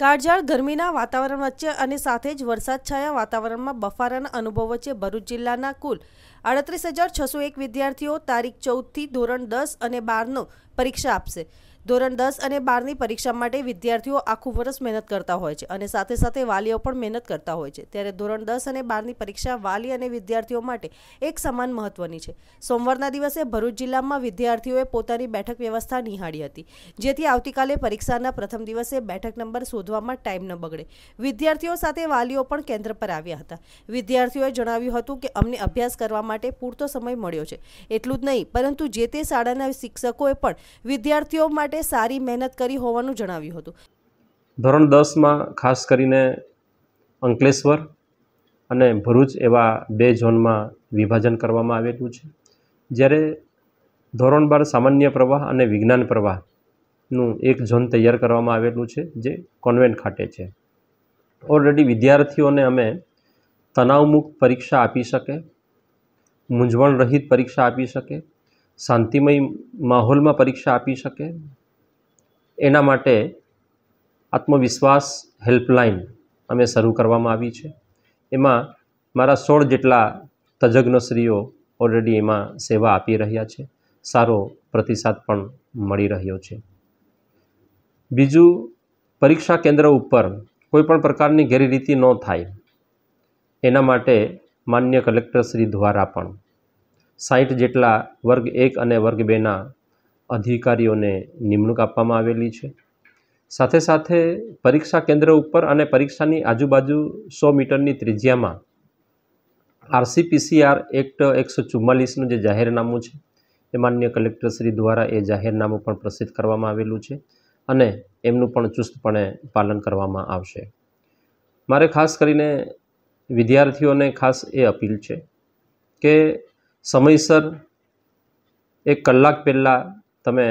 કાળઝાળ ગરમીના વાતાવરણ વચ્ચે અને સાથે જ વરસાદ છાયા વાતાવરણમાં બફારાના અનુભવ વચ્ચે ભરૂચ જિલ્લાના કુલ અડત્રીસ હજાર છસો એક વિદ્યાર્થીઓ તારીખ ચૌદથી ધોરણ દસ અને બારનો પરીક્ષા આપશે ધોરણ દસ અને બારની પરીક્ષા માટે વિદ્યાર્થીઓ આખું વર્ષ મહેનત કરતા હોય છે અને સાથે સાથે વાલીઓ પણ મહેનત કરતા હોય છે ત્યારે ધોરણ દસ અને બારની પરીક્ષા વાલી અને વિદ્યાર્થીઓ માટે એક સમાન મહત્વની છે સોમવારના દિવસે ભરૂચ જિલ્લામાં વિદ્યાર્થીઓએ પોતાની બેઠક વ્યવસ્થા નિહાળી હતી જેથી આવતીકાલે પરીક્ષાના પ્રથમ દિવસે બેઠક નંબર શોધવામાં ટાઈમ ન બગડે વિદ્યાર્થીઓ સાથે વાલીઓ પણ કેન્દ્ર પર આવ્યા હતા વિદ્યાર્થીઓએ જણાવ્યું હતું કે અમને અભ્યાસ કરવા માટે પૂરતો સમય મળ્યો છે એટલું જ નહીં પરંતુ જે તે શાળાના શિક્ષકોએ પણ વિદ્યાર્થીઓ માટે સારી મહેનત કરી હોવાનું જણાવ્યું હતું ધોરણ દસમાં ખાસ કરીને અંકલેશ્વર અને ભરૂચ એવા બે ઝોનમાં વિભાજન કરવામાં આવેલું છે જ્યારે ધોરણ બાર સામાન્ય પ્રવાહ અને વિજ્ઞાન પ્રવાહનું એક ઝોન તૈયાર કરવામાં આવેલું છે જે કોન્વેન્ટ ખાતે છે ઓલરેડી વિદ્યાર્થીઓને અમે તણાવમુક્ત પરીક્ષા આપી શકે મૂંઝવણ રહિત પરીક્ષા આપી શકે શાંતિમય માહોલમાં પરીક્ષા આપી શકે એના માટે આત્મવિશ્વાસ હેલ્પલાઇન અમે શરૂ કરવામાં આવી છે એમાં મારા સોળ જેટલા તજજ્ઞશ્રીઓ ઓલરેડી એમાં સેવા આપી રહ્યા છે સારો પ્રતિસાદ પણ મળી રહ્યો છે બીજું પરીક્ષા કેન્દ્ર ઉપર કોઈપણ પ્રકારની ગેરરીતિ ન થાય એના માટે માન્ય કલેક્ટરશ્રી દ્વારા પણ સાઠ જેટલા વર્ગ એક અને વર્ગ બેના અધિકારીઓને નિમણૂક આપવામાં આવેલી છે સાથે સાથે પરીક્ષા કેન્દ્ર ઉપર અને પરીક્ષાની આજુબાજુ સો મીટરની ત્રિજ્યામાં આરસીપીસીઆર એક્ટ એકસો ચુમ્માલીસનું જે જાહેરનામું છે એ માન્ય કલેક્ટરશ્રી દ્વારા એ જાહેરનામું પણ પ્રસિદ્ધ કરવામાં આવેલું છે અને એમનું પણ ચુસ્તપણે પાલન કરવામાં આવશે મારે ખાસ કરીને વિદ્યાર્થીઓને ખાસ એ અપીલ છે કે સમયસર એક કલાક પહેલાં તમે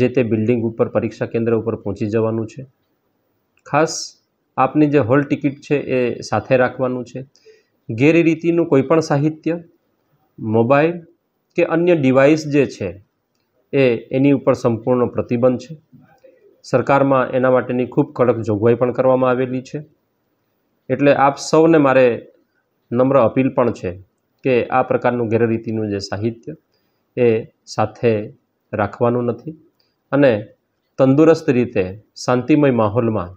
જે તે બિલ્ડિંગ ઉપર પરીક્ષા કેન્દ્ર ઉપર પહોંચી જવાનું છે ખાસ આપની જે હોલ ટિકિટ છે એ સાથે રાખવાનું છે ગેરરીતિનું કોઈપણ સાહિત્ય મોબાઈલ કે અન્ય ડિવાઇસ જે છે એ એની ઉપર સંપૂર્ણ પ્રતિબંધ છે સરકારમાં એના માટેની ખૂબ કડક જોગવાઈ પણ કરવામાં આવેલી છે એટલે આપ સૌને મારે નમ્ર અપીલ પણ છે કે આ પ્રકારનું ગેરરીતિનું જે સાહિત્ય એ સાથે રાખવાનું નથી અને તંદુરસ્ત રીતે શાંતિમય માહોલમાં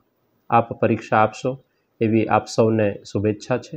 આપ પરીક્ષા આપશો એવી આપ સૌને શુભેચ્છા છે